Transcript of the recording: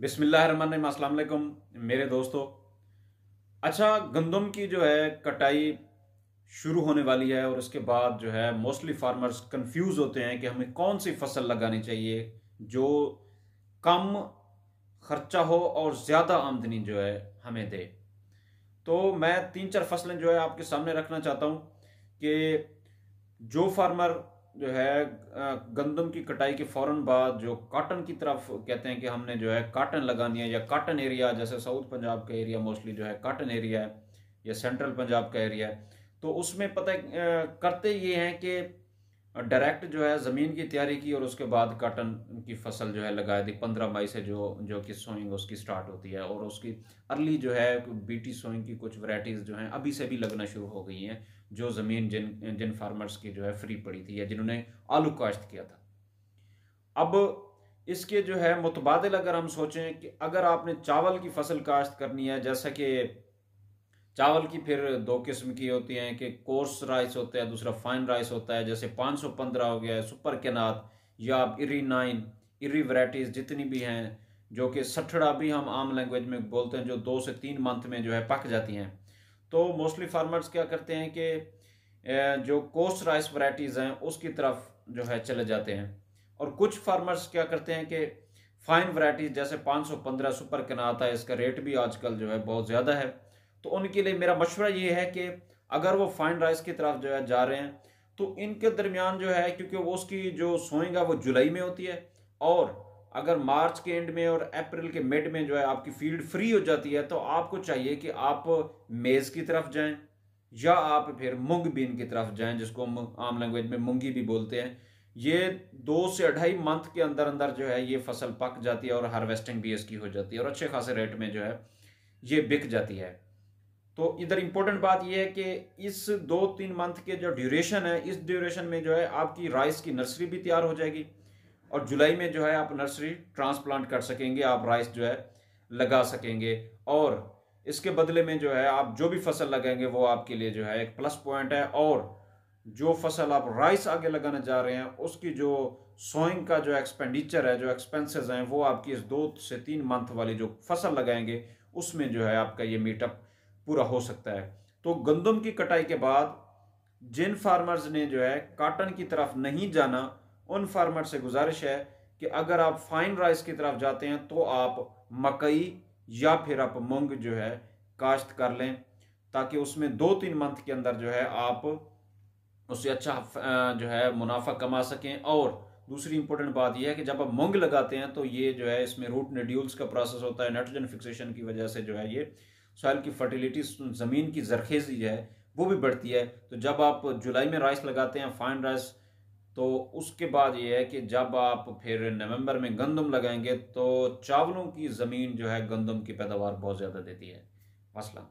बिसमिल्लाम असलकुम मेरे दोस्तों अच्छा गंदम की जो है कटाई शुरू होने वाली है और उसके बाद जो है मोस्टली फार्मर्स कंफ्यूज होते हैं कि हमें कौन सी फसल लगानी चाहिए जो कम खर्चा हो और ज़्यादा आमदनी जो है हमें दे तो मैं तीन चार फसलें जो है आपके सामने रखना चाहता हूँ कि जो फार्मर जो है गंदम की कटाई के फ़ौर बाद जो काटन की तरफ कहते हैं कि हमने जो है काटन लगानी है या काटन एरिया जैसे साउथ पंजाब का एरिया मोस्टली जो है काटन एरिया है या सेंट्रल पंजाब का एरिया है तो उसमें पता करते ये हैं कि डायरेक्ट जो है ज़मीन की तैयारी की और उसके बाद काटन की फसल जो है लगाई थी पंद्रह मई से जो जो कि सोइंग उसकी स्टार्ट होती है और उसकी अर्ली जो है बीटी सोइंग की कुछ वैरायटीज़ जो हैं अभी से भी लगना शुरू हो गई हैं जो ज़मीन जिन जिन फार्मर्स की जो है फ्री पड़ी थी या जिन्होंने आलू काश्त किया था अब इसके जो है मुतबादल अगर हम सोचें कि अगर आपने चावल की फसल काश्त करनी है जैसा कि चावल की फिर दो किस्म की होती हैं कि कोर्स राइस होता है दूसरा फाइन राइस होता है जैसे 515 हो गया है सुपर केनाथ या आप इरी नाइन इरी वराइटीज़ जितनी भी हैं जो कि सठड़ा भी हम आम लैंग्वेज में बोलते हैं जो दो से तीन मंथ में जो है पक जाती हैं तो मोस्टली फार्मर्स क्या करते हैं कि जो कोर्स राइस वराइटीज़ हैं उसकी तरफ जो है चले जाते हैं और कुछ फार्मर्स क्या करते हैं कि फाइन वराइटीज़ जैसे पाँच सुपर केनाथ है इसका रेट भी आजकल जो है बहुत ज़्यादा है तो उनके लिए मेरा मशवरा ये है कि अगर वो फाइन राइस की तरफ जो है जा रहे हैं तो इनके दरमियान जो है क्योंकि वो उसकी जो सोएगा वो जुलाई में होती है और अगर मार्च के एंड में और अप्रैल के मिड में जो है आपकी फील्ड फ्री हो जाती है तो आपको चाहिए कि आप मेज़ की तरफ जाएं या आप फिर मूंग बीन की तरफ जाएं जिसको हम आम लैंग्वेज में मूंगी भी बोलते हैं ये दो से अढ़ाई मंथ के अंदर अंदर जो है ये फसल पक जाती है और हारवेस्टिंग भी इसकी हो जाती है और अच्छे खासे रेट में जो है ये बिक जाती है तो इधर इंपॉर्टेंट बात यह है कि इस दो तीन मंथ के जो ड्यूरेशन है इस ड्यूरेशन में जो है आपकी राइस की नर्सरी भी तैयार हो जाएगी और जुलाई में जो है आप नर्सरी ट्रांसप्लांट कर सकेंगे आप राइस जो है लगा सकेंगे और इसके बदले में जो है आप जो भी फसल लगाएंगे वो आपके लिए जो है एक प्लस पॉइंट है और जो फसल आप राइस आगे लगाने जा रहे हैं उसकी जो सोइंग का जो एक्सपेंडिचर है जो एक्सपेंसेस हैं वो आपकी इस दो से तीन मंथ वाली जो फसल लगाएंगे उसमें जो है आपका ये मीटअप पूरा हो सकता है तो गंदम की कटाई के बाद जिन फार्मर्स ने जो है काटन की तरफ नहीं जाना उन फार्मर से गुजारिश है कि अगर आप फाइन राइस की तरफ जाते हैं तो आप मकई या फिर आप मूंग जो है काश्त कर लें ताकि उसमें दो तीन मंथ के अंदर जो है आप उससे अच्छा जो है मुनाफा कमा सकें और दूसरी इंपॉर्टेंट बात यह है कि जब आप मूंग लगाते हैं तो ये जो है इसमें रूट नेड्यूल्स का प्रोसेस होता है नाइट्रोजन फिक्सेशन की वजह से जो है ये सॉइल की फर्टिलिटी ज़मीन की जरखेजी है वो भी बढ़ती है तो जब आप जुलाई में राइस लगाते हैं फाइन राइस तो उसके बाद ये है कि जब आप फिर नवंबर में गंदम लगाएंगे तो चावलों की ज़मीन जो है गंदम की पैदावार बहुत ज़्यादा देती है मसला